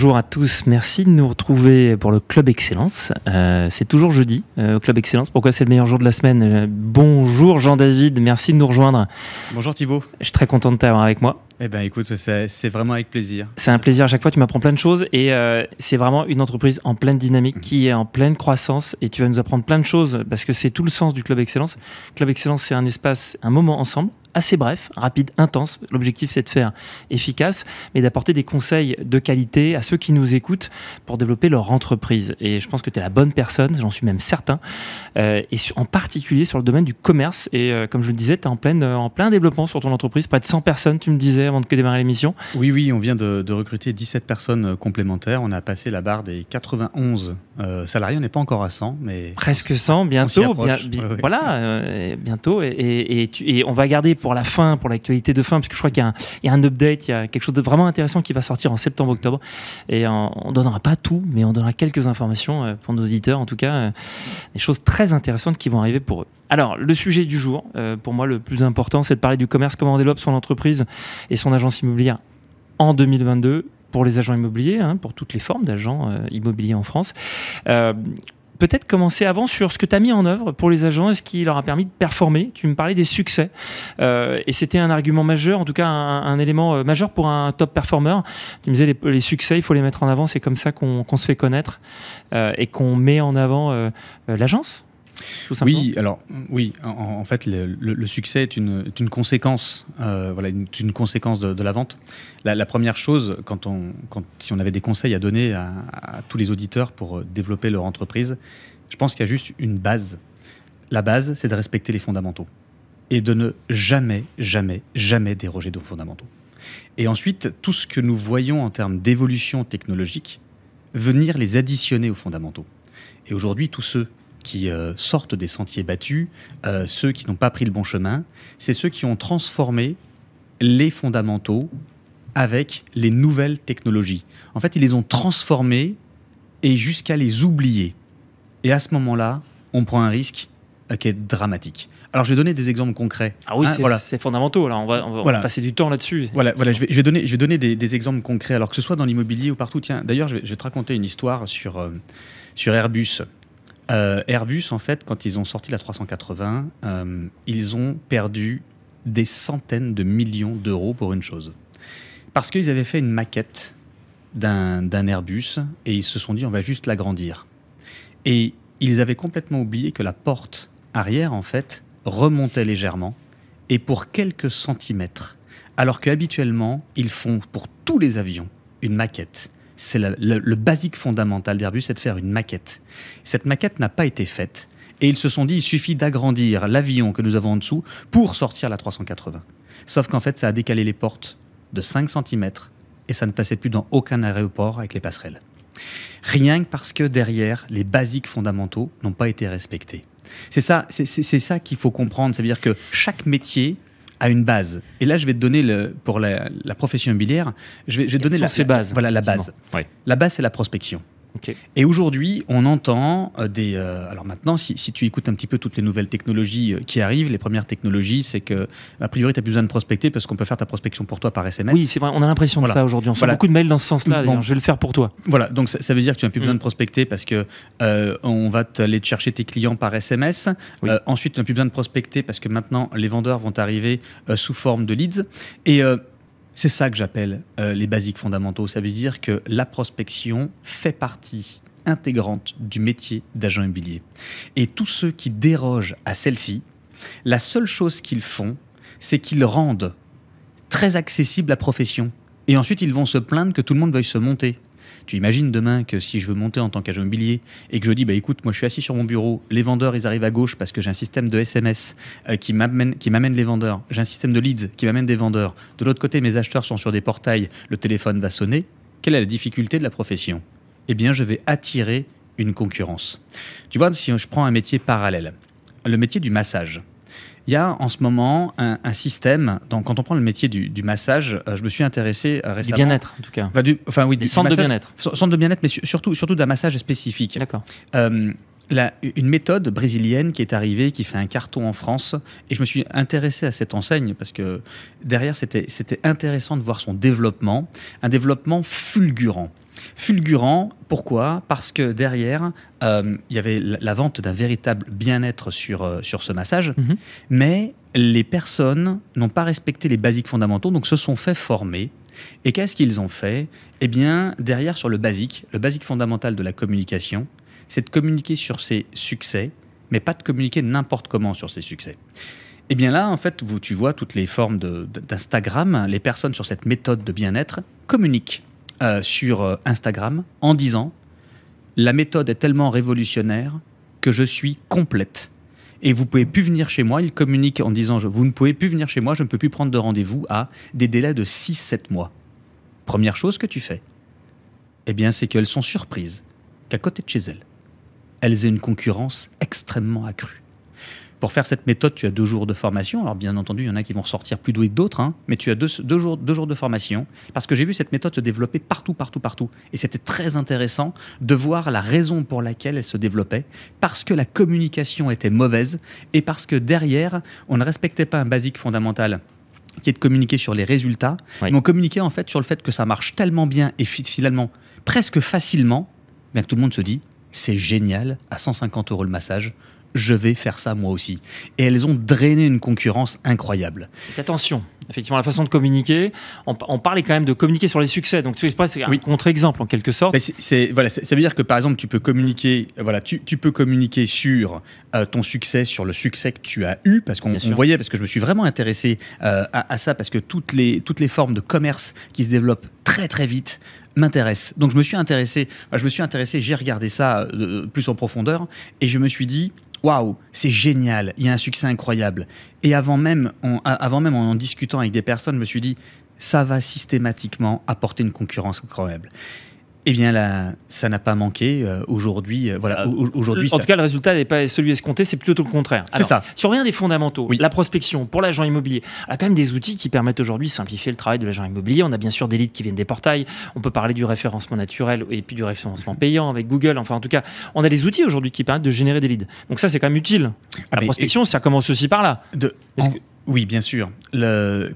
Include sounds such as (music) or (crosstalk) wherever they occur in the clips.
Bonjour à tous, merci de nous retrouver pour le Club Excellence. Euh, c'est toujours jeudi euh, Club Excellence. Pourquoi c'est le meilleur jour de la semaine euh, Bonjour Jean-David, merci de nous rejoindre. Bonjour Thibault. Je suis très content de t'avoir avec moi. Eh bien, écoute, c'est vraiment avec plaisir. C'est un plaisir. À chaque fois, tu m'apprends plein de choses et c'est vraiment une entreprise en pleine dynamique qui est en pleine croissance et tu vas nous apprendre plein de choses parce que c'est tout le sens du Club Excellence. Club Excellence, c'est un espace, un moment ensemble assez bref, rapide, intense. L'objectif, c'est de faire efficace, mais d'apporter des conseils de qualité à ceux qui nous écoutent pour développer leur entreprise. Et je pense que tu es la bonne personne, j'en suis même certain, euh, et en particulier sur le domaine du commerce. Et euh, comme je le disais, tu es en, pleine, euh, en plein développement sur ton entreprise, près de 100 personnes, tu me disais avant de démarrer l'émission. Oui, oui, on vient de, de recruter 17 personnes complémentaires. On a passé la barre des 91 euh, salarié, on n'est pas encore à 100, mais. Presque 100, bientôt. Voilà, euh, bientôt. Et, on va garder pour la fin, pour l'actualité de fin, parce que je crois qu'il y, a un update, il y a quelque chose de vraiment intéressant qui va sortir en septembre-octobre. Et on, ne donnera pas tout, mais on donnera quelques informations euh, pour nos auditeurs, en tout cas, des choses très intéressantes qui vont arriver pour eux. Alors, le sujet du jour, pour moi, le plus important, c'est de parler du commerce, comment on développe son entreprise et son agence immobilière en 2022 pour les agents immobiliers, hein, pour toutes les formes d'agents euh, immobiliers en France euh, peut-être commencer avant sur ce que tu as mis en œuvre pour les agents et ce qui leur a permis de performer. Tu me parlais des succès euh, et c'était un argument majeur, en tout cas un, élément majeur pour un top performer. Tu me disais les, succès, il faut les mettre en avant, c'est comme ça qu'on se fait connaître et qu'on met en avant l'agence. Oui, alors oui, en, fait, le, succès est une, conséquence, euh, voilà, une, conséquence de, la vente. La, première chose, quand on, quand, si on avait des conseils à donner à, tous les auditeurs pour euh, développer leur entreprise, je pense qu'il y a juste une base. La base, c'est de respecter les fondamentaux et de ne jamais, jamais, jamais déroger aux fondamentaux. Et ensuite, tout ce que nous voyons en termes d'évolution technologique, venir les additionner aux fondamentaux. Et aujourd'hui, tous ceux qui euh, sortent des sentiers battus, euh, ceux qui n'ont pas pris le bon chemin, c'est ceux qui ont transformé les fondamentaux avec les nouvelles technologies. En fait, ils les ont transformés et jusqu'à les oublier. Et à ce moment-là, on prend un risque euh, qui est dramatique. Alors, je vais donner des exemples concrets. Ah oui, hein, c'est fondamental. fondamentaux. Là. On va, passer du temps là-dessus. Voilà, voilà je, vais, donner, je vais donner des, exemples concrets, alors que ce soit dans l'immobilier ou partout. Tiens, d'ailleurs, je, je, vais te raconter une histoire sur, sur Airbus. Euh, Airbus, en fait, quand ils ont sorti la 380, euh, ils ont perdu des centaines de millions d'euros pour une chose. Parce qu'ils avaient fait une maquette d'un Airbus et ils se sont dit on va juste l'agrandir. Et ils avaient complètement oublié que la porte arrière, en fait, remontait légèrement et pour quelques centimètres. Alors qu'habituellement, ils font pour tous les avions une maquette c'est le basique fondamental d'Airbus, c'est de faire une maquette. Cette maquette n'a pas été faite. Et ils se sont dit, il suffit d'agrandir l'avion que nous avons en dessous pour sortir la 380. Sauf qu'en fait, ça a décalé les portes de 5 cm et ça ne passait plus dans aucun aéroport avec les passerelles. Rien que parce que derrière, les basiques fondamentaux n'ont pas été respectés. C'est ça, c'est ça qu'il faut comprendre. C'est-à-dire que chaque métier à une base. Et là, je vais te donner, le, pour la, profession immobilière, je vais, je donner la, bases, voilà, la base. La base, c'est la prospection. Et aujourd'hui, on entend euh, des. Euh, alors maintenant, si, tu écoutes un petit peu toutes les nouvelles technologies euh, qui arrivent, les premières technologies, c'est que, a priori, tu n'as plus besoin de prospecter parce qu'on peut faire ta prospection pour toi par SMS. Oui, c'est vrai, on a l'impression de ça aujourd'hui. On voilà. fait beaucoup de mails dans ce sens-là. Je vais le faire pour toi. Voilà, donc ça, veut dire que tu n'as plus besoin mm. de prospecter parce que on va aller te chercher tes clients par SMS. ensuite, tu n'as plus besoin de prospecter parce que maintenant, les vendeurs vont arriver sous forme de leads. Et c'est ça que j'appelle euh, les basiques fondamentaux. Ça veut dire que la prospection fait partie intégrante du métier d'agent immobilier. Et tous ceux qui dérogent à celle-ci, la seule chose qu'ils font, c'est qu'ils rendent très accessible la profession. Et ensuite, ils vont se plaindre que tout le monde veuille se monter. Tu imagines demain que si je veux monter en tant qu'agent immobilier et que je dis, bah, écoute, moi je suis assis sur mon bureau, les vendeurs ils arrivent à gauche parce que j'ai un système de SMS euh, qui m'amène les vendeurs, j'ai un système de leads qui m'amène des vendeurs, de l'autre côté mes acheteurs sont sur des portails, le téléphone va sonner, quelle est la difficulté de la profession Eh bien je vais attirer une concurrence. Tu vois, si je prends un métier parallèle, le métier du massage. Il y a en ce moment un, système. Donc, quand on prend le métier du, massage, euh, je me suis intéressé à euh, récemment. Du bien-être, en tout cas. Enfin, du, oui, centre de bien-être. Centre de bien-être, mais surtout, surtout d'un massage spécifique. D'accord. Euh, une méthode brésilienne qui est arrivée, qui fait un carton en France. Et je me suis intéressé à cette enseigne parce que derrière, c'était intéressant de voir son développement, un développement fulgurant. Fulgurant, pourquoi Parce que derrière, euh, il y avait la vente d'un véritable bien-être sur, euh, ce massage, mhm. mais les personnes n'ont pas respecté les basiques fondamentaux, donc se sont fait former. Et qu'est-ce qu'ils ont fait Eh bien, derrière, sur le basique, le basique fondamental de la communication, c'est de communiquer sur ses succès, mais pas de communiquer n'importe comment sur ses succès. Eh bien là, en fait, vous, tu vois toutes les formes d'Instagram, les personnes sur cette méthode de bien-être communiquent euh, sur euh, Instagram en disant La méthode est tellement révolutionnaire que je suis complète. Et vous pouvez plus venir chez moi. Il communique en disant Vous ne pouvez plus venir chez moi, je ne peux plus prendre de rendez-vous à des délais de 6-7 mois. Première chose que tu fais, eh bien, c'est qu'elles sont surprises qu'à côté de chez elles, elles aient une concurrence extrêmement accrue. Pour faire cette méthode, tu as deux jours de formation. Alors bien entendu, il y en a qui vont ressortir plus doués que d'autres, hein. mais tu as deux, jours, de formation, parce que j'ai vu cette méthode se développer partout, partout, partout. Et c'était très intéressant de voir la raison pour laquelle elle se développait, parce que la communication était mauvaise, et parce que derrière, on ne respectait pas un basique fondamental qui est de communiquer sur les résultats, mais on communiquait en fait sur le fait que ça marche tellement bien et finalement presque facilement, bien que tout le monde se dit c'est génial, à 150 euros le massage, je vais faire ça moi aussi. Et elles ont drainé une concurrence incroyable. attention, effectivement, la façon de communiquer, on, parlait quand même de communiquer sur les succès. Donc, tu c'est un contre-exemple en quelque sorte. Mais ça veut dire que par exemple, tu peux communiquer, voilà, tu, peux communiquer sur euh, ton succès, sur le succès que tu as eu, parce qu'on voyait, parce que je me suis vraiment intéressé euh, à, ça, parce que toutes les, toutes les formes de commerce qui se développent très très vite m'intéressent. Donc, je me suis intéressé, je me suis intéressé, j'ai regardé ça euh, plus en profondeur, et je me suis dit, waouh, c'est génial, il y a un succès incroyable. Et avant même, en, avant même en discutant avec des personnes, je me suis dit, ça va systématiquement apporter une concurrence incroyable. Eh bien, ça n'a pas manqué. Euh, aujourd'hui, euh, voilà. Aujourd'hui, en tout cas, le résultat n'est pas celui escompté, c'est plutôt le contraire. C'est ça. Si on revient des fondamentaux, la prospection pour l'agent immobilier a quand même des outils qui permettent aujourd'hui de simplifier le travail de l'agent immobilier. On a bien sûr des leads qui viennent des portails. On peut parler du référencement naturel et puis du référencement mhm. payant avec Google. Enfin, en tout cas, on a des outils aujourd'hui qui permettent de générer des leads. Donc ça, c'est quand même utile. Ah, la prospection, ça commence aussi par là. Oui, bien sûr.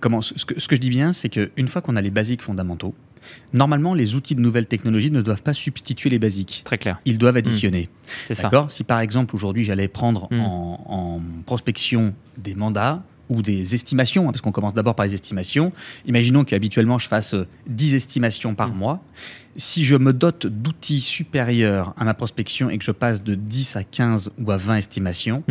Comment... Ce que, ce que je dis bien, c'est qu'une fois qu'on a les basiques fondamentaux, Normalement, les outils de nouvelles technologies ne doivent pas substituer les basiques. Très clair. Ils doivent mmh. additionner. C'est D'accord Si par exemple, aujourd'hui, j'allais prendre mmh. en, prospection des mandats, ou des estimations, hein, parce qu'on commence d'abord par les estimations. Imaginons qu'habituellement je fasse 10 euh, estimations par mmh. mois. Si je me dote d'outils supérieurs à ma prospection et que je passe de 10 à 15 ou à 20 estimations,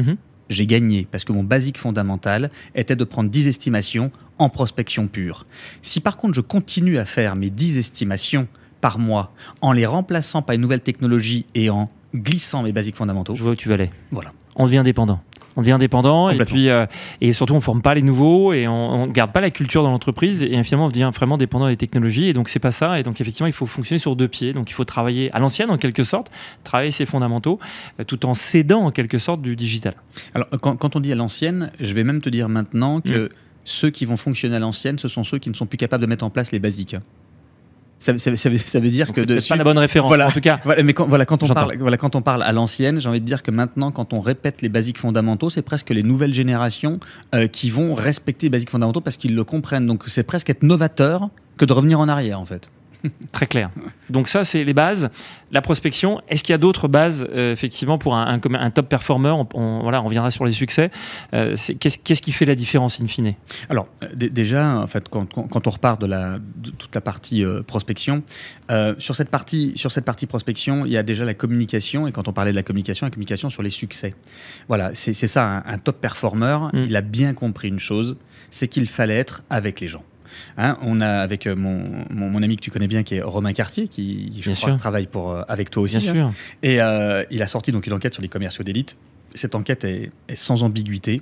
j'ai gagné, parce que mon basique fondamental était de prendre 10 estimations en prospection pure. Si par contre je continue à faire mes 10 estimations par mois en les remplaçant par une nouvelle technologie et en glissant mes basiques fondamentaux. Je vois où tu vas aller. Voilà. On devient dépendant. On devient dépendant et puis euh, et surtout on forme pas les nouveaux et on, ne garde pas la culture dans l'entreprise et finalement on devient vraiment dépendant des technologies et donc c'est pas ça et donc effectivement il faut fonctionner sur deux pieds donc il faut travailler à l'ancienne en quelque sorte travailler ses fondamentaux euh, tout en cédant en quelque sorte du digital. Alors quand, on dit à l'ancienne je vais même te dire maintenant que mm ceux qui vont fonctionner à l'ancienne, ce sont ceux qui ne sont plus capables de mettre en place les basiques. Ça, veut dire que C'est pas la bonne référence voilà, en tout cas. (laughs) mais quand, voilà, quand on parle, voilà, quand on parle à l'ancienne, j'ai envie de dire que maintenant, quand on répète les basiques fondamentaux, c'est presque les nouvelles générations euh, qui vont respecter les basiques fondamentaux parce qu'ils le comprennent. Donc c'est presque être novateur que de revenir en arrière en fait. (laughs) Très clair. Donc ça, c'est les bases. La prospection, est-ce qu'il y a d'autres bases, euh, effectivement, pour un, top performer on, voilà, on reviendra sur les succès. Euh, qu'est-ce qui fait la différence in fine Alors, euh, déjà, en fait, quand, on repart de, toute la partie prospection, sur, cette partie, sur cette partie prospection, il y a déjà la communication. Et quand on parlait de la communication, la communication sur les succès. Voilà, c'est ça, un, top performer, mmh. il a bien compris une chose, c'est qu'il fallait être avec les gens. Hein, on a avec euh, mon, ami que tu connais bien, qui est Romain Cartier, qui je crois, travaille pour, euh, avec toi aussi. Hein. Et euh, il a sorti donc une enquête sur les commerciaux d'élite. Cette enquête est, sans ambiguïté.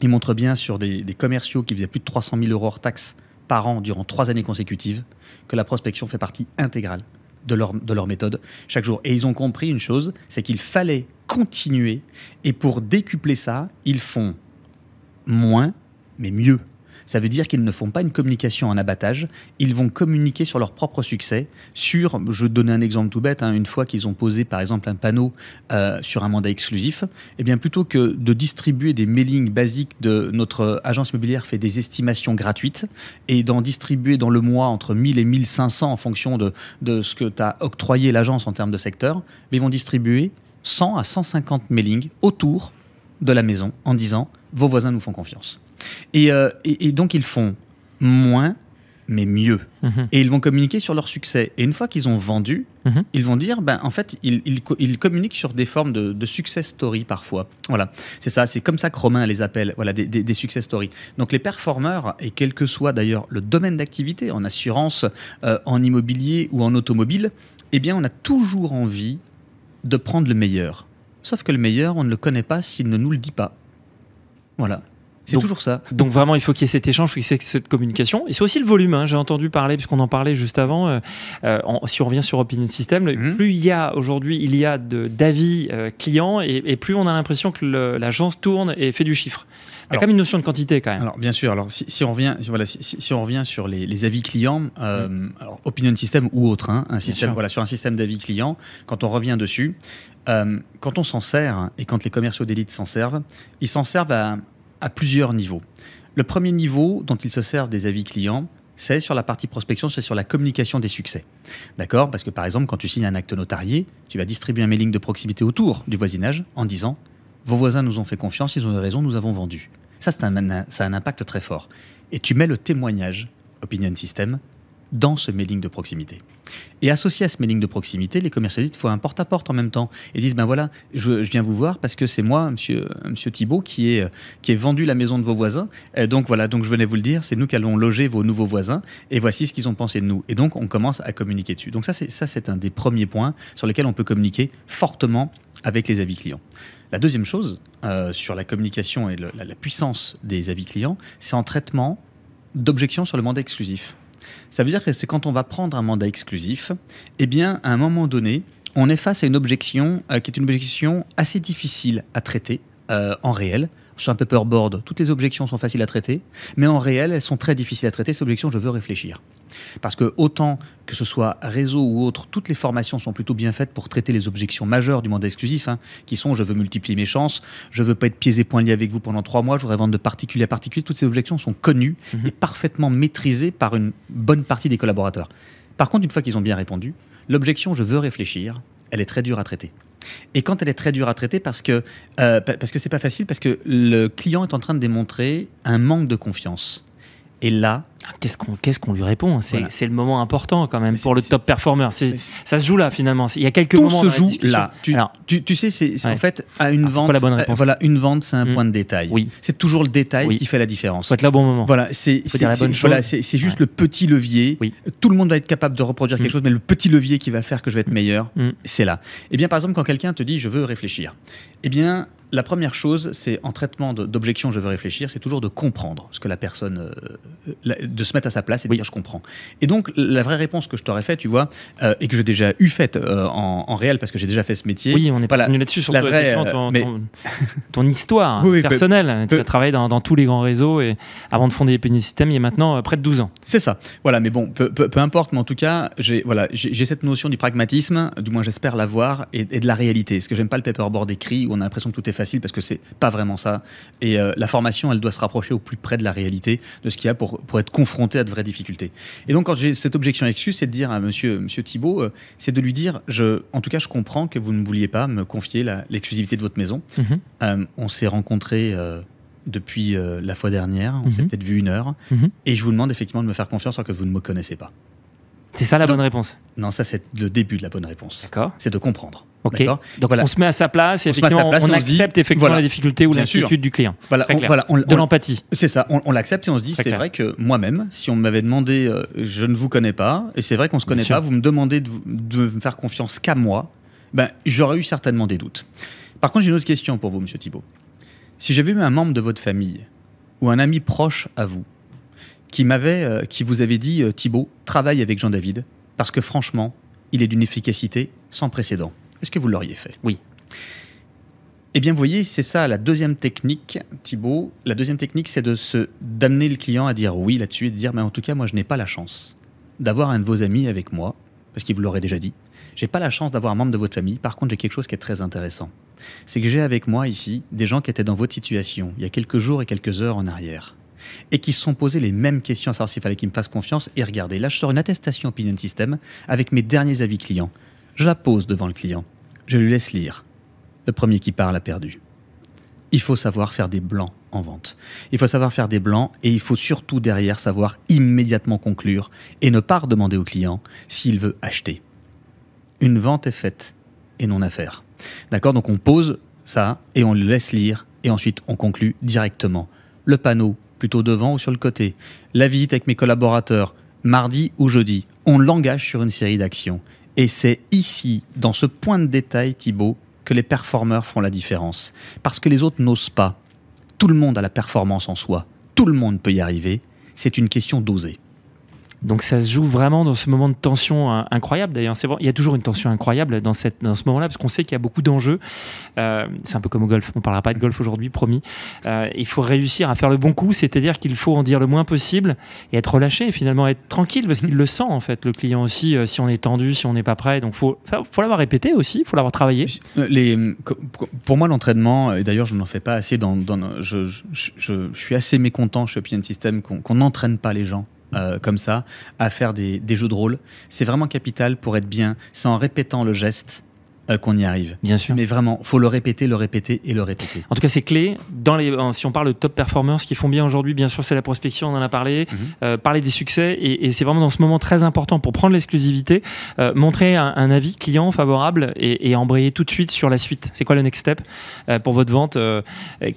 Il montre bien sur des, commerciaux qui faisaient plus de 300 000 euros hors taxes par an durant trois années consécutives que la prospection fait partie intégrale de leur, de leur méthode chaque jour. Et ils ont compris une chose, c'est qu'il fallait continuer. Et pour décupler ça, ils font moins, mais mieux. Ça veut dire qu'ils ne font pas une communication en abattage, ils vont communiquer sur leur propre succès, sur, je donner un exemple tout bête, hein, une fois qu'ils ont posé par exemple un panneau euh, sur un mandat exclusif, eh bien plutôt que de distribuer des mailings basiques de notre agence immobilière fait des estimations gratuites et d'en distribuer dans le mois entre 1000 et 1500 en fonction de, ce que tu as octroyé l'agence en termes de secteur, mais ils vont distribuer 100 à 150 mailings autour de la maison en disant vos voisins nous font confiance. Euh, et, donc, ils font moins, mais mieux. Mhm. Et ils vont communiquer sur leur succès. Et une fois qu'ils ont vendu, mhm. ils vont dire, ben, en fait, ils, communiquent sur des formes de, succès success story parfois. Voilà, c'est ça, c'est comme ça que Romain les appelle, voilà, des, des, des success stories. Donc les performeurs, et quel que soit d'ailleurs le domaine d'activité, en assurance, euh, en immobilier ou en automobile, eh bien, on a toujours envie de prendre le meilleur. Sauf que le meilleur, on ne le connaît pas s'il ne nous le dit pas. Voilà. C'est toujours ça. Donc vraiment, il faut qu'il y ait cet échange, il faut qu'il y ait cette communication. Et c'est aussi le volume. Hein. J'ai entendu parler, puisqu'on en parlait juste avant, euh, euh, si on revient sur Opinion System, mhm. plus il y a aujourd'hui, il y a d'avis euh, clients et, plus on a l'impression que l'agence tourne et fait du chiffre. Il y a quand même une notion de quantité quand même. Alors bien sûr, alors si, on revient, on revient sur les, avis clients, mhm. Opinion System ou autre, hein, un système, voilà, sur un système d'avis clients, quand on revient dessus, quand on s'en sert et quand les commerciaux d'élite s'en servent, ils s'en servent à à plusieurs niveaux. Le premier niveau dont ils se servent des avis clients, c'est sur la partie prospection, c'est sur la communication des succès. D'accord Parce que par exemple, quand tu signes un acte notarié, tu vas distribuer un mailing de proximité autour du voisinage en disant Vos voisins nous ont fait confiance, ils ont eu raison, nous avons vendu. Ça, un, ça a un impact très fort. Et tu mets le témoignage, Opinion System, dans ce mailing de proximité. Et associé à ce mailing de proximité, les commercialistes font un porte-à-porte en même temps et disent ben voilà, je, viens vous voir parce que c'est moi, monsieur, Thibault, qui est vendu la maison de vos voisins. donc voilà, donc je venais vous le dire, c'est nous qui allons loger vos nouveaux voisins et voici ce qu'ils ont pensé de nous. Et donc on commence à communiquer dessus. Donc ça c'est ça c'est un des premiers points sur lesquels on peut communiquer fortement avec les avis clients. La deuxième chose euh, sur la communication et la, la puissance des avis clients, c'est en traitement d'objections sur le mandat exclusif. Ça veut dire que c'est quand on va prendre un mandat exclusif, eh bien, à un moment donné, on est face à une objection euh, qui est une objection assez difficile à traiter euh, en réel sur un paperboard, toutes les objections sont faciles à traiter, mais en réel, elles sont très difficiles à traiter. Ces objections, je veux réfléchir. Parce que autant que ce soit réseau ou autre, toutes les formations sont plutôt bien faites pour traiter les objections majeures du mandat exclusif, hein, qui sont je veux multiplier mes chances, je veux pas être pieds et poings avec vous pendant trois mois, je voudrais vendre de particulier à particulier. Toutes ces objections sont connues mhm. et parfaitement maîtrisées par une bonne partie des collaborateurs. Par contre, une fois qu'ils ont bien répondu, l'objection je veux réfléchir, elle est très dure à traiter. Et quand elle est très dure à traiter, parce que ce euh, parce que c'est pas facile, parce que le client est en train de démontrer un manque de confiance. Et là, ah, qu'est-ce qu'on qu'est-ce lui répond C'est le moment important quand même pour le top performer. Ça se joue là finalement. Il y a quelques moments. Tout se joue là. Tu, tu, sais, c'est en fait à une ah, vente. la bonne euh, voilà, une vente, c'est un hmm. point de détail. Oui. C'est toujours le détail qui fait la différence. Faut être là bon moment. Voilà, c'est juste le petit levier. Oui. Tout le monde va être capable de reproduire quelque hmm. chose, mais le petit levier qui va faire que je vais être hmm. meilleur, c'est là. Et eh bien par exemple, quand quelqu'un te dit je veux réfléchir, eh bien la première chose, c'est en traitement d'objection, je veux réfléchir, c'est toujours de comprendre ce que la personne, euh, de se mettre à sa place et de dire je comprends. Et donc la vraie réponse que je t'aurais faite, tu vois, euh, et que j'ai déjà eu faite euh, en, réel parce que j'ai déjà fait ce métier. Oui, on n'est pas là-dessus, sur la vraie, (laughs) ton, histoire personnelle. tu as travaillé dans, tous les grands réseaux et avant de fonder les System, il y a maintenant près de 12 ans. C'est ça. Voilà, mais bon, peu, importe, mais en tout cas, j'ai voilà, j'ai cette notion du pragmatisme, du moins j'espère l'avoir, et, et de la réalité. Ce que j'aime pas le paperboard écrit où on a l'impression que tout est facile parce que c'est pas vraiment ça. Et euh, la formation, elle doit se rapprocher au plus près de la réalité, de ce qu'il y a pour, pour être confronté à de vraies difficultés. Et donc, quand j'ai cette objection excuse, c'est de dire à monsieur, monsieur Thibault, euh, c'est de lui dire je, en tout cas, je comprends que vous ne vouliez pas me confier l'exclusivité de votre maison. Mm-hmm. Euh, on s'est rencontrés depuis la fois dernière, on mm-hmm. s'est peut-être vu une heure, mm-hmm. et je vous demande effectivement de me faire confiance alors que vous ne me connaissez pas. C'est ça la bonne réponse Non, ça c'est le début de la bonne réponse. D'accord. C'est de comprendre. Donc on se met à sa place et on, accepte effectivement la difficulté ou l'inquiétude du client. Voilà, de l'empathie. C'est ça, on, l'accepte et on se dit, c'est vrai que moi-même, si on m'avait demandé, euh, je ne vous connais pas, et c'est vrai qu'on ne se connaît pas, vous me demandez de, me faire confiance qu'à moi, ben, j'aurais eu certainement des doutes. Par contre, j'ai une autre question pour vous, monsieur Thibault. Si j'avais eu un membre de votre famille ou un ami proche à vous qui euh, qui vous avait dit euh, Thibaut, Thibault, travaille avec Jean-David, parce que franchement, il est d'une efficacité sans précédent. Est-ce que vous l'auriez fait Oui. Eh bien, vous voyez, c'est ça la deuxième technique, Thibault. La deuxième technique, c'est de se d'amener le client à dire oui là-dessus et de dire, mais en tout cas, moi, je n'ai pas la chance d'avoir un de vos amis avec moi, parce qu'il vous l'aurait déjà dit. n'ai pas la chance d'avoir un membre de votre famille. Par contre, j'ai quelque chose qui est très intéressant. C'est que j'ai avec moi ici des gens qui étaient dans votre situation il y a quelques jours et quelques heures en arrière et qui se sont posés les mêmes questions à savoir s'il fallait qu'ils me fassent confiance. Et regardez, là, je sors une attestation Opinion System avec mes derniers avis clients. Je la pose devant le client. Je lui laisse lire. Le premier qui parle a perdu. Il faut savoir faire des blancs en vente. Il faut savoir faire des blancs et il faut surtout derrière savoir immédiatement conclure et ne pas redemander au client s'il veut acheter. Une vente est faite et non affaire. D'accord Donc on pose ça et on le laisse lire et ensuite on conclut directement. Le panneau plutôt devant ou sur le côté. La visite avec mes collaborateurs, mardi ou jeudi. On l'engage sur une série d'actions. Et c'est ici, dans ce point de détail, Thibault, que les performeurs font la différence. Parce que les autres n'osent pas. Tout le monde a la performance en soi. Tout le monde peut y arriver. C'est une question d'oser. Donc ça se joue vraiment dans ce moment de tension hein, incroyable. D'ailleurs, c'est il y a toujours une tension incroyable dans, cette, dans ce moment-là parce qu'on sait qu'il y a beaucoup d'enjeux. Euh, c'est un peu comme au golf. On parlera pas de golf aujourd'hui, promis. Euh, il faut réussir à faire le bon coup, c'est-à-dire qu'il faut en dire le moins possible et être relâché et finalement être tranquille parce qu'il mm-hmm. le sent en fait le client aussi euh, si on est tendu, si on n'est pas prêt. Donc faut faut l'avoir répété aussi, faut l'avoir travaillé. Les, pour moi l'entraînement et d'ailleurs je n'en fais pas assez. Dans, je, je, suis assez mécontent chez Opinion System qu'on n'entraîne pas les gens euh, comme ça à faire des, des jeux de rôle. C'est vraiment capital pour être bien. C'est en répétant le geste euh, qu'on y arrive. Bien sûr. Mais vraiment, faut le répéter, le répéter et le répéter. En tout cas, c'est clé. si on parle de top performance qui font bien aujourd'hui, bien sûr, c'est la prospection, on en a parlé, mhm. euh, parler des succès. Et, c'est vraiment dans ce moment très important pour prendre l'exclusivité, euh, montrer un, avis client favorable et, embrayer tout de suite sur la suite. C'est quoi le next step pour votre vente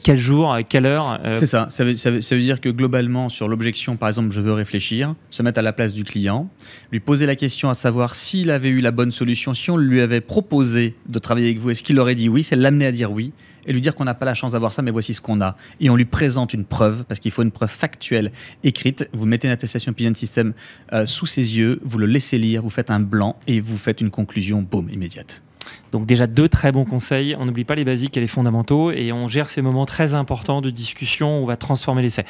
Quel jour Quelle heure C'est ça. Ça ça veut dire que globalement, sur l'objection, par exemple, je veux réfléchir, se mettre à la place du client, lui poser la question à savoir s'il avait eu la bonne solution, si on lui avait proposé de travailler avec vous, est-ce qu'il aurait dit oui C'est l'amener à dire oui et lui dire qu'on n'a pas la chance d'avoir ça, mais voici ce qu'on a. Et on lui présente une preuve, parce qu'il faut une preuve factuelle, écrite. Vous mettez une attestation Pigeon System euh, sous ses yeux, vous le laissez lire, vous faites un blanc et vous faites une conclusion, boum, immédiate. Donc déjà deux très bons conseils. On n'oublie pas les basiques et les fondamentaux et on gère ces moments très importants de discussion où on va transformer l'essai.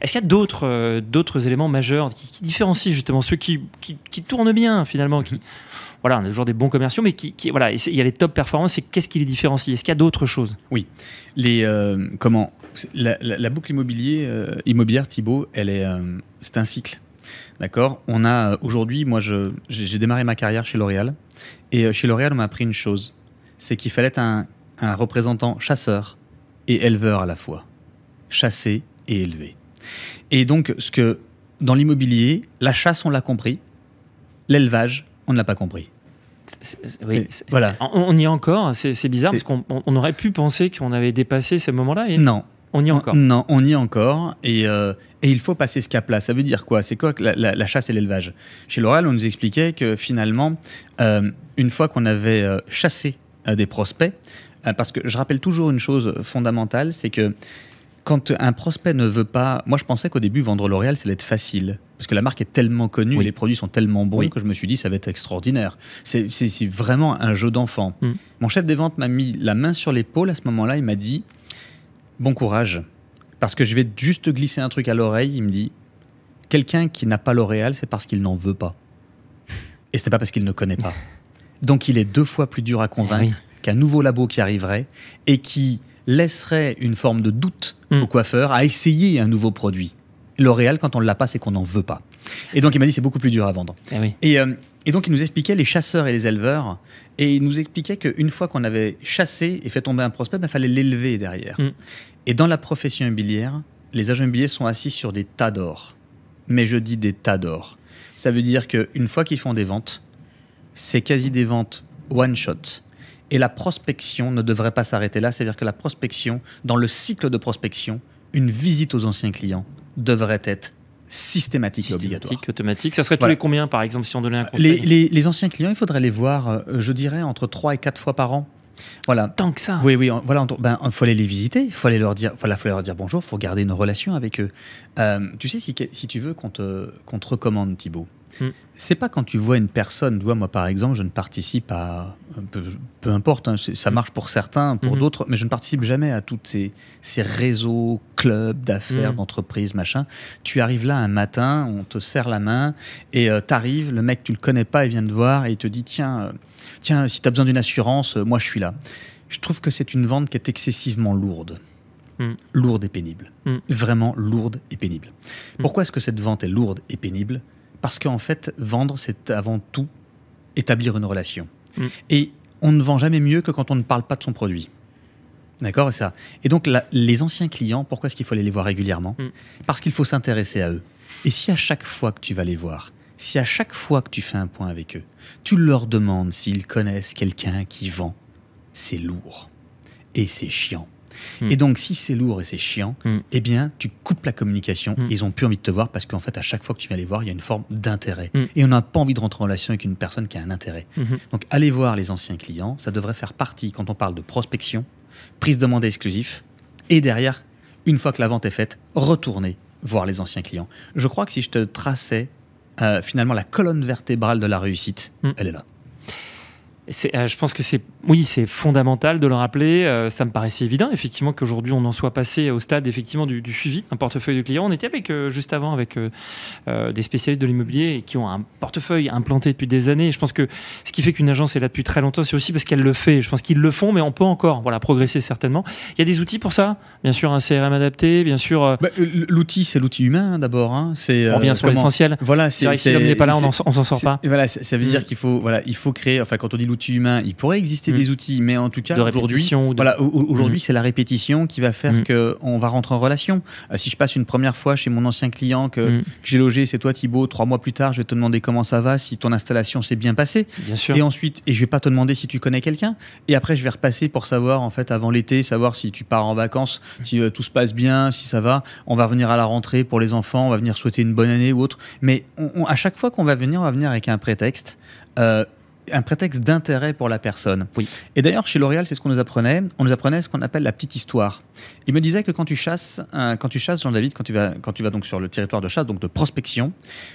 Est-ce qu'il y a d'autres euh, éléments majeurs qui, différencient justement ceux qui, tournent bien finalement, qui, voilà, on a toujours des bons commerciaux, mais qui, voilà, il y a les top performances. Et qu'est-ce qui les différencie Est-ce qu'il y a d'autres choses Oui, les euh, comment la, boucle euh, immobilière, Thibault, elle est, euh, c'est un cycle. D'accord On a aujourd'hui, moi, j'ai démarré ma carrière chez L'Oréal, et chez L'Oréal, on m'a appris une chose, c'est qu'il fallait être un, représentant chasseur et éleveur à la fois, chasser et élever. Et donc, ce que dans l'immobilier, la chasse, on l'a compris, l'élevage, on ne l'a pas compris. voilà. On, y est encore, c'est bizarre parce qu'on aurait pu penser qu'on avait dépassé ce moment là Et... Non. On y est encore. non, on y est encore euh, et, il faut passer ce cap-là. Ça veut dire quoi C'est quoi la, chasse et l'élevage Chez Loral, on nous expliquait que finalement, euh, une fois qu'on avait euh, chassé des prospects, parce que je rappelle toujours une chose fondamentale, c'est que quand un prospect ne veut pas. Moi, je pensais qu'au début, vendre L'Oréal, ça c'est être facile. Parce que la marque est tellement connue et les produits sont tellement bons que je me suis dit, ça va être extraordinaire. C'est vraiment un jeu d'enfant. Mm. Mon chef des ventes m'a mis la main sur l'épaule à ce moment-là. Il m'a dit Bon courage. Parce que je vais juste glisser un truc à l'oreille. Il me dit Quelqu'un qui n'a pas L'Oréal, c'est parce qu'il n'en veut pas. Et c'était pas parce qu'il ne connaît pas. (laughs) Donc il est deux fois plus dur à convaincre. Ah un nouveau labo qui arriverait et qui laisserait une forme de doute mm. au coiffeur à essayer un nouveau produit. L'Oréal, quand on ne l'a pas, c'est qu'on n'en veut pas. Et donc, il m'a dit, c'est beaucoup plus dur à vendre. Eh euh, et, donc, il nous expliquait les chasseurs et les éleveurs. Et il nous expliquait qu'une fois qu'on avait chassé et fait tomber un prospect, il ben, fallait l'élever derrière. Mm. Et dans la profession immobilière, les agents immobiliers sont assis sur des tas d'or. Mais je dis des tas d'or. Ça veut dire qu'une fois qu'ils font des ventes, c'est quasi des ventes one shot et la prospection ne devrait pas s'arrêter là, c'est-à-dire que la prospection, dans le cycle de prospection, une visite aux anciens clients devrait être systématique, et obligatoire. automatique. Ça serait tous les combien, par exemple, si on donnait un conseil les, anciens clients, il faudrait les voir, euh, je dirais, entre 3 et 4 fois par an. Voilà. Tant que ça. Oui, oui. voilà, il ben, faut aller les visiter, il faut aller leur dire, voilà, faut leur dire bonjour, il faut garder une relation avec eux. Euh, tu sais, si, tu veux qu'on te, te recommande, Thibault, Mm. C'est pas quand tu vois une personne, moi par exemple, je ne participe à. Peu, importe, hein, ça mm. marche pour certains, pour mm-hmm. d'autres, mais je ne participe jamais à tous ces, réseaux, clubs, d'affaires, mm. d'entreprises, machin. Tu arrives là un matin, on te serre la main, et euh, t'arrives, tu le mec, tu le connais pas, il vient te voir et il te dit tiens, euh, tiens si t'as besoin d'une assurance, euh, moi je suis là. Je trouve que c'est une vente qui est excessivement lourde. lourde et pénible. Vraiment lourde et pénible. Pourquoi est-ce que cette vente est lourde et pénible parce qu'en fait, vendre, c'est avant tout établir une relation. Mm. Et on ne vend jamais mieux que quand on ne parle pas de son produit. D'accord, ça. Et donc, les anciens clients, pourquoi est-ce qu'il faut aller les voir régulièrement mm. Parce qu'il faut s'intéresser à eux. Et si à chaque fois que tu vas les voir, si à chaque fois que tu fais un point avec eux, tu leur demandes s'ils connaissent quelqu'un qui vend, c'est lourd. Et c'est chiant. Hmm. Et donc, si c'est lourd et c'est chiant, hmm. eh bien, tu coupes la communication. Hmm. Ils ont plus envie de te voir parce qu'en fait, à chaque fois que tu viens les voir, il y a une forme d'intérêt. Et on n'a pas envie de rentrer en relation avec une personne qui a un intérêt. Donc, aller voir les anciens clients, ça devrait faire partie, quand on parle de prospection, prise de mandat exclusif, et derrière, une fois que la vente est faite, retourner voir les anciens clients. Je crois que si je te traçais euh, finalement la colonne vertébrale de la réussite, elle est là. Euh, je pense que c'est oui, c'est fondamental de le rappeler. Euh, ça me paraissait évident, effectivement, qu'aujourd'hui on en soit passé au stade effectivement du, suivi, un portefeuille de clients. On était avec euh, juste avant avec des spécialistes de l'immobilier qui ont un portefeuille implanté depuis des années. je pense que ce qui fait qu'une agence est là depuis très longtemps, c'est aussi parce qu'elle le fait. Je pense qu'ils le font, mais on peut encore voilà progresser certainement. Il y a des outils pour ça, bien sûr, un CRM adapté, bien sûr. Bah, l'outil, c'est l'outil humain hein, d'abord. Hein. C'est on revient sur l'essentiel. Voilà, si l'homme n'est pas là, on s'en sort pas. Voilà, ça veut dire mm. qu'il faut voilà, il faut créer. Enfin, quand on dit l'outil humain. Il pourrait exister mm. des outils, mais en tout cas, aujourd'hui, voilà, aujourd'hui, mm. c'est la répétition qui va faire mm. que qu'on va rentrer en relation. Euh, si je passe une première fois chez mon ancien client que, j'ai logé, c'est toi thibault trois mois plus tard, je vais te demander comment ça va, si ton installation s'est bien passée. Bien sûr. Et ensuite, et je vais pas te demander si tu connais quelqu'un. Et après, je vais repasser pour savoir, en fait, avant l'été, savoir si tu pars en vacances, si euh, tout se passe bien, si ça va. On va venir à la rentrée pour les enfants, on va venir souhaiter une bonne année ou autre. Mais à chaque fois qu'on va venir, on va venir avec un prétexte. Euh, un prétexte d'intérêt pour la personne. Oui. Et d'ailleurs, chez L'Oréal, c'est ce qu'on nous apprenait. On nous apprenait ce qu'on appelle la petite histoire. Il me disait que quand tu chasses, quand tu chasses, Jean-David, quand tu vas, quand tu vas donc sur le territoire de chasse, donc de prospection,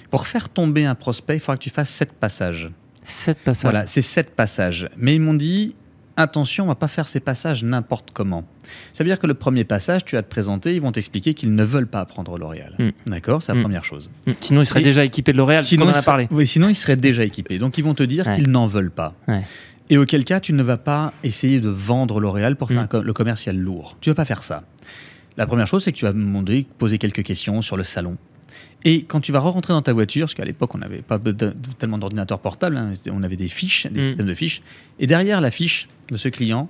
pour faire tomber un prospect, il faudra que tu fasses sept passages. Sept passages. Voilà, c'est sept passages. Mais ils m'ont dit, attention, on va pas faire ces passages n'importe comment. Ça veut dire que le premier passage, tu vas te présenter, ils vont t'expliquer qu'ils ne veulent pas prendre L'Oréal. Hmm. D'accord C'est la hmm. première chose. Hmm. Sinon, ils seraient déjà équipés de L'Oréal, sinon, on en sinon, ils seraient déjà équipés. Donc, ils vont te dire qu'ils n'en veulent pas. Et auquel cas, tu ne vas pas essayer de vendre L'Oréal pour faire le commercial lourd. Tu ne vas pas faire ça. La première chose, c'est que tu vas demander, poser quelques questions sur le salon. Et quand tu vas rentrer dans ta voiture, parce qu'à l'époque, on n'avait pas tellement d'ordinateurs portables, hein, on avait des fiches, des mm. systèmes de fiches. Et derrière la fiche de ce client,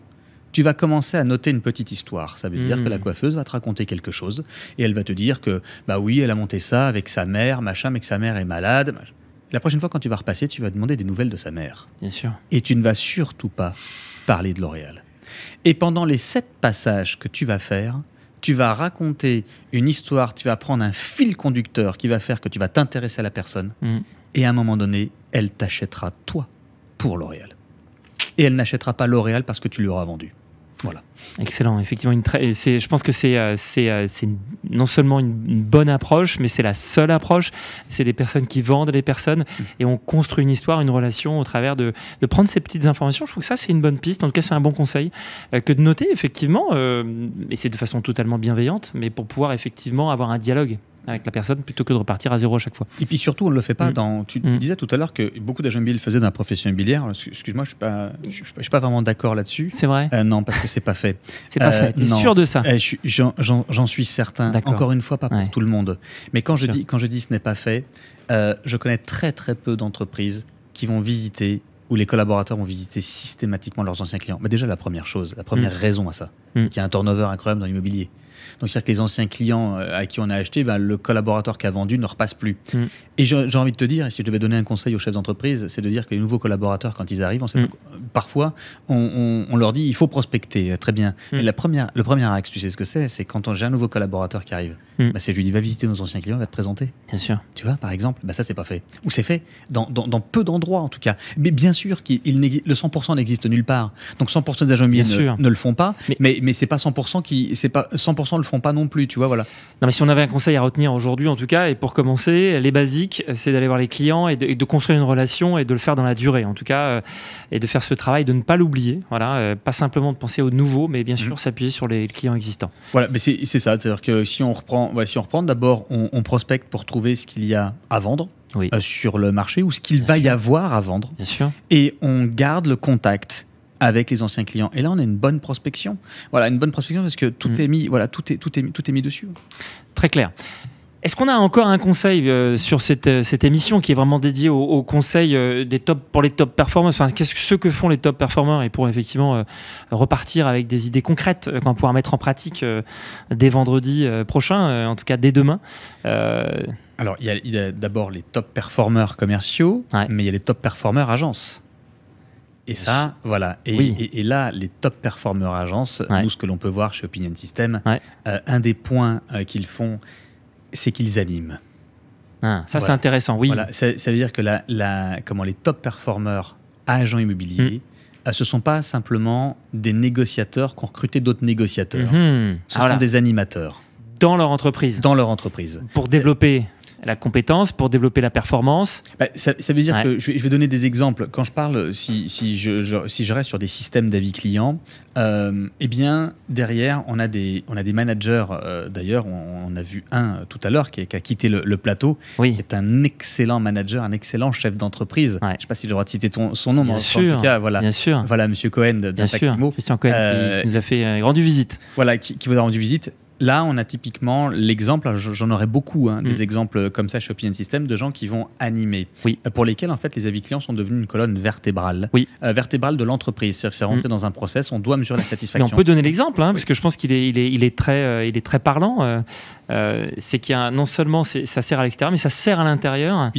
tu vas commencer à noter une petite histoire. Ça veut dire mm. que la coiffeuse va te raconter quelque chose et elle va te dire que, bah oui, elle a monté ça avec sa mère, machin, mais que sa mère est malade. La prochaine fois, quand tu vas repasser, tu vas demander des nouvelles de sa mère. Bien sûr. Et tu ne vas surtout pas parler de L'Oréal. Et pendant les sept passages que tu vas faire, tu vas raconter une histoire, tu vas prendre un fil conducteur qui va faire que tu vas t'intéresser à la personne. Mm. Et à un moment donné, elle t'achètera toi pour L'Oréal. Et elle n'achètera pas L'Oréal parce que tu lui auras vendu. Voilà. Excellent, effectivement, je pense que c'est euh, euh, non seulement une, bonne approche, mais c'est la seule approche. C'est des personnes qui vendent les des personnes et on construit une histoire, une relation au travers de, prendre ces petites informations. Je trouve que ça, c'est une bonne piste. En tout cas, c'est un bon conseil euh, que de noter, effectivement, euh, et c'est de façon totalement bienveillante, mais pour pouvoir effectivement avoir un dialogue avec la personne plutôt que de repartir à zéro à chaque fois. Et puis surtout, on ne le fait pas mm. dans. Tu, mm. disais tout à l'heure que beaucoup d'agents immobiliers le faisaient dans la profession immobilière. Excuse-moi, je ne suis, suis, pas vraiment d'accord là-dessus. C'est vrai euh, Non, parce que c'est pas fait. (laughs) c'est pas fait. Euh, tu es sûr de ça eh, J'en suis certain. Encore une fois, pas pour tout le monde. Mais quand je, dis, quand je dis ce n'est pas fait, euh, je connais très très peu d'entreprises qui vont visiter ou les collaborateurs vont visiter systématiquement leurs anciens clients. Mais déjà, la première chose, la première mm. raison à ça, qu'il y a un turnover incroyable dans l'immobilier. Donc, c'est-à-dire que les anciens clients euh, à qui on a acheté, ben, le collaborateur qui a vendu ne repasse plus. Mm. Et j'ai envie de te dire, et si je devais donner un conseil aux chefs d'entreprise, c'est de dire que les nouveaux collaborateurs, quand ils arrivent, mm. euh, parfois, on, leur dit il faut prospecter. Eh, très bien. Mm. la première, le premier axe, tu sais ce que c'est C'est quand j'ai un nouveau collaborateur qui arrive, ben, c'est je lui dis va visiter nos anciens clients, va te présenter. Bien sûr. Tu vois, par exemple, bah ça, c'est pas fait. Ou c'est fait dans, peu d'endroits, en tout cas. Mais bien sûr, qu'il le 100% n'existe nulle part. Donc 100% des agents bien ne, ne, le font pas, mais, mais, mais c'est pas 100% qui, c'est pas 100 le font pas non plus, tu vois, voilà. Non, mais si on avait un conseil à retenir aujourd'hui, en tout cas, et pour commencer, les basiques, c'est d'aller voir les clients et de, construire une relation et de le faire dans la durée, en tout cas, euh, et de faire ce travail, de ne pas l'oublier, voilà, euh, pas simplement de penser au nouveau, mais bien sûr mm. s'appuyer sur les clients existants. Voilà, mais c'est ça, c'est-à-dire que si on reprend, si on reprend, d'abord, on, prospecte pour trouver ce qu'il y a à vendre, euh, sur le marché ou ce qu'il va y avoir à vendre. Bien sûr. Et on garde le contact avec les anciens clients. Et là, on a une bonne prospection. Voilà, une bonne prospection parce que tout mm. est mis, voilà, tout est, tout est, tout est mis dessus. Très clair. Est-ce qu'on a encore un conseil euh, sur euh, cette, émission qui est vraiment dédiée au, conseil euh, des top, pour les top performers enfin, Qu'est-ce que ce que font les top performers et pour effectivement repartir avec des idées concrètes qu'on va pouvoir mettre en pratique dès vendredi prochain, en tout cas dès demain Alors, il y a, d'abord les top performers commerciaux, mais il y a les top performers agences. Et ça, voilà. Et, là, les top performers agences, ouais. ce que l'on peut voir chez Opinion System, euh, un des points euh, qu'ils font, c'est qu'ils animent. Ah, ça, c'est intéressant, oui. Ça, veut dire que la, comment les top performers agents immobiliers, hmm. euh, ce ne sont pas simplement des négociateurs qui ont recruté d'autres négociateurs. Hmm. Ce ah, sont des animateurs. Dans leur entreprise. Dans leur entreprise. Pour développer la compétence, pour développer la performance bah, ça, veut dire que je vais, donner des exemples. Quand je parle, si, je, reste sur des systèmes d'avis clients, euh, eh bien, derrière, on a des, on a des managers. Euh, d'ailleurs, on, a vu un euh, tout à l'heure qui, a quitté le, plateau, oui. qui est un excellent manager, un excellent chef d'entreprise. Je ne sais pas si j'ai le droit de citer son nom, mais en, tout cas, voilà, bien sûr. voilà Monsieur Cohen d'Impactimo. Christian Cohen qui nous a fait rendu visite. Voilà, qui vous a rendu visite. Là, on a typiquement l'exemple, j'en aurais beaucoup, hein, des mm. exemples comme ça chez Opinion System, de gens qui vont animer, euh, pour lesquels en fait les avis clients sont devenus une colonne vertébrale, euh, vertébrale de l'entreprise. C'est-à-dire c'est rentré mm. dans un process, on doit mesurer la satisfaction. on peut donner l'exemple, hein, parce que je pense qu'il est, euh, très, parlant. c'est qu'il y a non seulement ça sert à l'extérieur, mais ça sert à l'intérieur.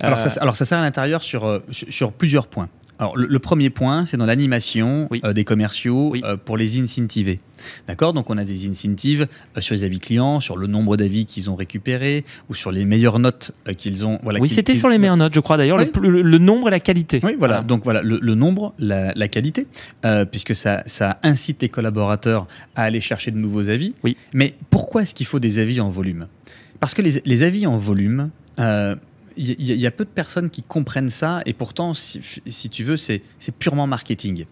Alors, ça, sert à l'intérieur sur plusieurs points. Alors, le, premier point, c'est dans l'animation euh, des commerciaux euh, pour les incentiver. D'accord Donc, on a des incentives euh, sur les avis clients, sur le nombre d'avis qu'ils ont récupérés ou sur les meilleures notes qu'ils ont. Voilà, oui, c'était sur les meilleures notes, je crois d'ailleurs, le, nombre et la qualité. Oui, voilà. Donc, voilà, le, nombre, la, qualité, puisque ça, ça incite les collaborateurs à aller chercher de nouveaux avis. Oui. Mais pourquoi est-ce qu'il faut des avis en volume Parce que les, les avis en volume, il y, a peu de personnes qui comprennent ça, et pourtant, si, tu veux, c'est purement marketing.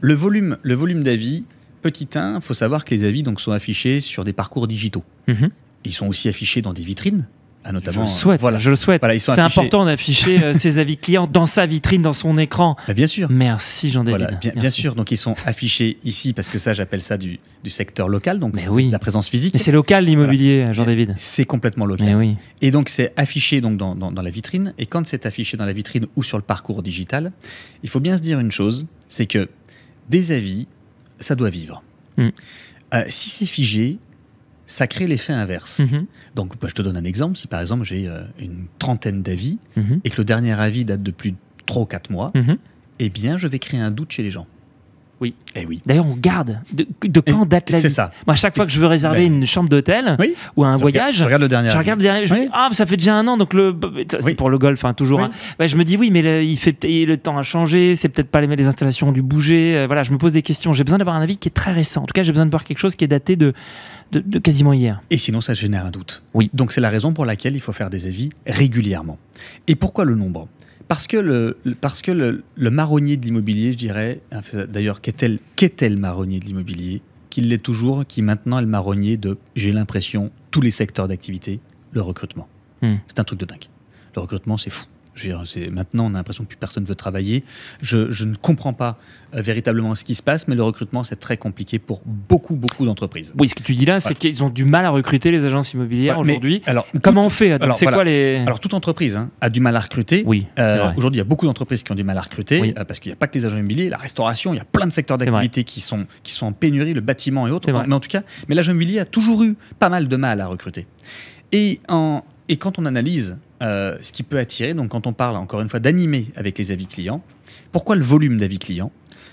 Le volume, le volume d'avis, petit 1, il faut savoir que les avis donc, sont affichés sur des parcours digitaux. Mhm. Ils sont aussi affichés dans des vitrines, ah, notamment, je le souhaite. Voilà. Je le souhaite. c'est important d'afficher euh, (laughs) ses avis clients dans sa vitrine, dans son écran. bien sûr. Merci Jean-David. bien, sûr. Donc ils sont affichés ici parce que ça, j'appelle ça du, du, secteur local. Donc Mais la présence physique. Mais c'est local l'immobilier, Jean-David. C'est complètement local. Et donc c'est affiché donc dans, la vitrine. Et quand c'est affiché dans la vitrine ou sur le parcours digital, il faut bien se dire une chose, c'est que des avis, ça doit vivre. Hmm. Euh, si c'est figé, ça crée l'effet inverse. Mhm. Donc, bah, je te donne un exemple. Si par exemple j'ai euh, une trentaine d'avis mhm. et que le dernier avis date de plus de 3 ou 4 mois, mhm. eh bien, je vais créer un doute chez les gens. Oui. Et eh oui. D'ailleurs, on garde. De, quand eh, date la C'est ça. Moi, à chaque fois que je veux réserver ben, une chambre d'hôtel ou un voyage, je regarde le dernier. Je regarde dernier. Je me dis, ah, ça fait déjà un an, donc le. Bah, c'est pour le golf, hein, toujours. Hein. Ben, je me dis, oui, mais le, il fait, le temps a changé, c'est peut-être pas les, installations ont dû bouger. Euh, voilà, je me pose des questions. J'ai besoin d'avoir un avis qui est très récent. En tout cas, j'ai besoin de voir quelque chose qui est daté de, de, de quasiment hier. Et sinon, ça génère un doute. Oui. Donc, c'est la raison pour laquelle il faut faire des avis régulièrement. Et pourquoi le nombre parce que le, parce que le, marronnier de l'immobilier, je dirais, hein, d'ailleurs, qu'est-elle le marronnier de l'immobilier Qu'il l'est toujours, qui maintenant est le marronnier de, j'ai l'impression, tous les secteurs d'activité, le recrutement. Hmm. C'est un truc de dingue. Le recrutement, c'est fou. Je maintenant, on a l'impression que plus personne veut travailler. Je, ne comprends pas euh, véritablement ce qui se passe, mais le recrutement, c'est très compliqué pour beaucoup, beaucoup d'entreprises. Oui, ce que tu dis là, c'est qu'ils ont du mal à recruter les agences immobilières aujourd'hui. Alors, comment on fait alors, quoi les... alors, toute entreprise hein, a du mal à recruter. Oui. Euh, aujourd'hui, il y a beaucoup d'entreprises qui ont du mal à recruter euh, parce qu'il n'y a pas que les agents immobiliers, la restauration, il y a plein de secteurs d'activité qui sont, qui sont en pénurie, le bâtiment et autres. Mais en tout cas, mais l'agent immobilier a toujours eu pas mal de mal à recruter. Et, en, et quand on analyse euh, ce qui peut attirer, donc quand on parle encore une fois d'animer avec les avis clients, pourquoi le volume d'avis clients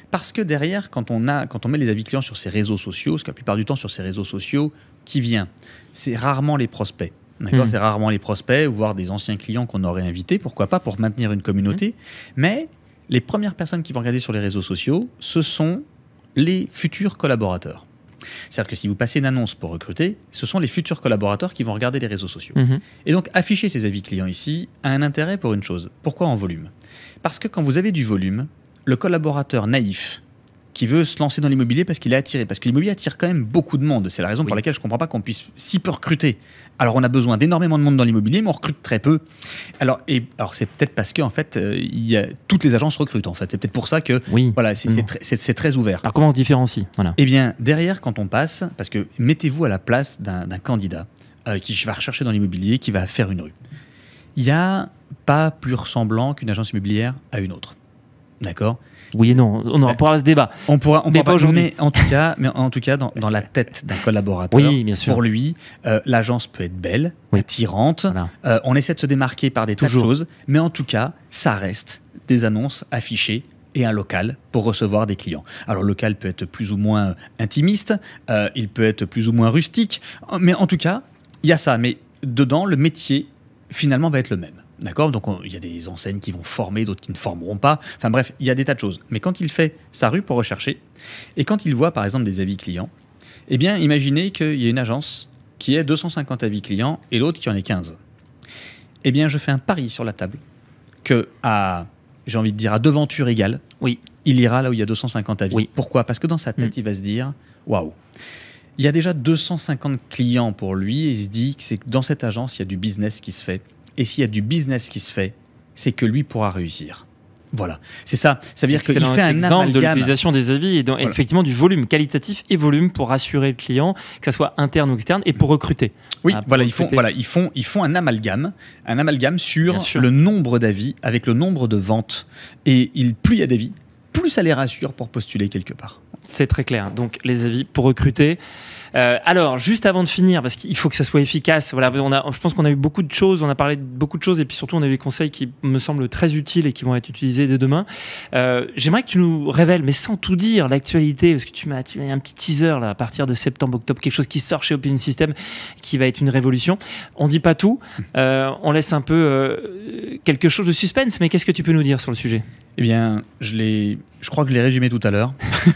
Parce que derrière, quand on, met les avis clients sur ces réseaux sociaux, qui que la plupart du temps sur ces réseaux sociaux, qui vient C'est rarement les prospects. Hmm. C'est rarement les prospects, voire des anciens clients qu'on aurait invités, pourquoi pas, pour maintenir une communauté. Hmm. Mais les premières personnes qui vont regarder sur les réseaux sociaux, ce sont les futurs collaborateurs cest que si vous passez une annonce pour recruter, ce sont les futurs collaborateurs qui vont regarder les réseaux sociaux. Mhm. Et donc afficher ces avis clients ici a un intérêt pour une chose. Pourquoi en volume Parce que quand vous avez du volume, le collaborateur naïf qui veut se lancer dans l'immobilier parce qu'il est attiré. Parce que l'immobilier attire quand même beaucoup de monde. C'est la raison pour laquelle je ne comprends pas qu'on puisse si peu recruter. Alors, on a besoin d'énormément de monde dans l'immobilier, mais on recrute très peu. Alors, et, alors c'est peut-être parce que, en fait, euh, y toutes les agences recrutent, en fait. C'est peut-être pour ça que oui. voilà, c'est mm. très ouvert. Alors, comment on se différencie voilà. Eh bien, derrière, quand on passe, parce que mettez-vous à la place d'un candidat euh, qui va rechercher dans l'immobilier, qui va faire une rue. Il n'y a pas plus ressemblant qu'une agence immobilière à une autre. D'accord. Oui et non, on aura, pourra se débat. On pourra, on pourra pas, aujourd'hui mais en tout cas, mais en tout cas, dans, la tête d'un collaborateur, oui, bien pour lui, euh, l'agence peut être belle, attirante. Euh, on essaie de se démarquer par des choses, mais en tout cas, ça reste des annonces affichées et un local pour recevoir des clients. Alors le local peut être plus ou moins intimiste, euh, il peut être plus ou moins rustique, mais en tout cas, il y a ça. Mais dedans, le métier finalement va être le même. D'accord Donc il y a des enseignes qui vont former, d'autres qui ne formeront pas. Enfin bref, il y a des tas de choses. Mais quand il fait sa rue pour rechercher, et quand il voit par exemple des avis clients, eh bien imaginez qu'il y a une agence qui ait 250 avis clients et l'autre qui en ait 15. Eh bien je fais un pari sur la table que à, j'ai envie de dire, à devanture égale, oui. il ira là où il y a 250 avis. Pourquoi Parce que dans sa tête, mm. il va se dire, waouh il y a déjà 250 clients pour lui et il se dit que c'est dans cette agence, il y a du business qui se fait et s'il y a du business qui se fait, c'est que lui pourra réussir. Voilà, c'est ça. Ça veut dire qu'il fait un exemple de l'utilisation des avis et effectivement du volume qualitatif et volume pour rassurer le client, que ce soit interne ou externe, et pour recruter. Oui, ah, voilà, ils font, voilà, ils font, ils font un amalgame, un amalgame sur le nombre d'avis avec le nombre de ventes. Et il, plus il y a d'avis, plus ça les rassure pour postuler quelque part. C'est très clair. Donc les avis pour recruter. Euh, alors, juste avant de finir, parce qu'il faut que ça soit efficace, voilà, je pense qu'on a eu beaucoup de choses, on a parlé de beaucoup de choses, et puis surtout, on a eu des conseils qui me semblent très utiles et qui vont être utilisés dès demain. Euh, j'aimerais que tu nous révèles, mais sans tout dire, l'actualité, parce que tu m'as un petit teaser là, à partir de septembre, octobre, quelque chose qui sort chez Open System, qui va être une révolution. On dit pas tout, euh, on laisse un peu quelque chose de suspense, mais qu'est-ce que tu peux nous dire sur le sujet eh bien, je l'ai. Je crois que je l'ai résumé tout à l'heure.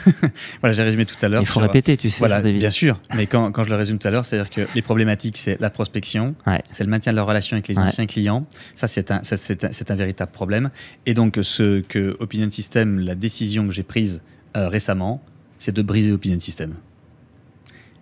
(laughs) voilà, j'ai résumé tout à l'heure. Il faut euh, répéter, tu sais. Voilà, bien sûr. Mais quand, quand, je le résume tout à l'heure, c'est-à-dire que les problématiques, c'est la prospection, c'est le maintien de leur relation avec les anciens clients. Ça, c'est un, c'est, véritable problème. Et donc, ce que Opinion System, la décision que j'ai prise euh, récemment, c'est de briser Opinion System.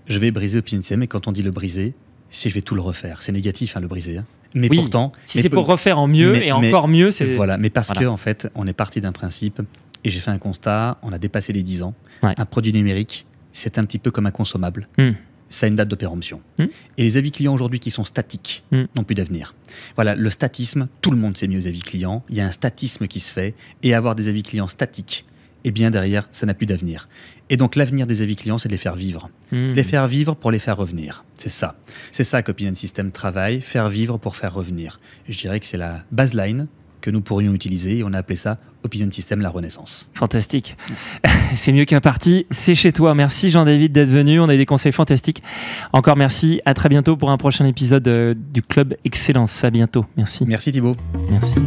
Je vais briser Opinion System. Et quand on dit le briser, si je vais tout le refaire, c'est négatif hein, le briser. Hein. Mais pourtant, c'est pour refaire en mieux et encore mieux, c'est voilà. Mais parce que en fait, on est parti d'un principe et j'ai fait un constat. On a dépassé les 10 ans. Un produit numérique, c'est un petit peu comme un consommable. Hmm. ça a une date de péremption. Hmm. Et les avis clients aujourd'hui qui sont statiques hmm. n'ont plus d'avenir. Voilà, le statisme, tout le monde sait mieux les avis clients, il y a un statisme qui se fait, et avoir des avis clients statiques, et bien derrière, ça n'a plus d'avenir. Et donc l'avenir des avis clients, c'est de les faire vivre. Mmh. Les faire vivre pour les faire revenir. C'est ça. C'est ça qu'Opinion System travaille, faire vivre pour faire revenir. Je dirais que c'est la baseline que nous pourrions utiliser et on a appelé ça Opinion System La Renaissance. Fantastique. (laughs) C'est mieux qu'un parti, c'est chez toi. Merci Jean-David d'être venu, on a des conseils fantastiques. Encore merci, à très bientôt pour un prochain épisode euh, du Club Excellence. À bientôt. Merci. Merci Thibault. Merci.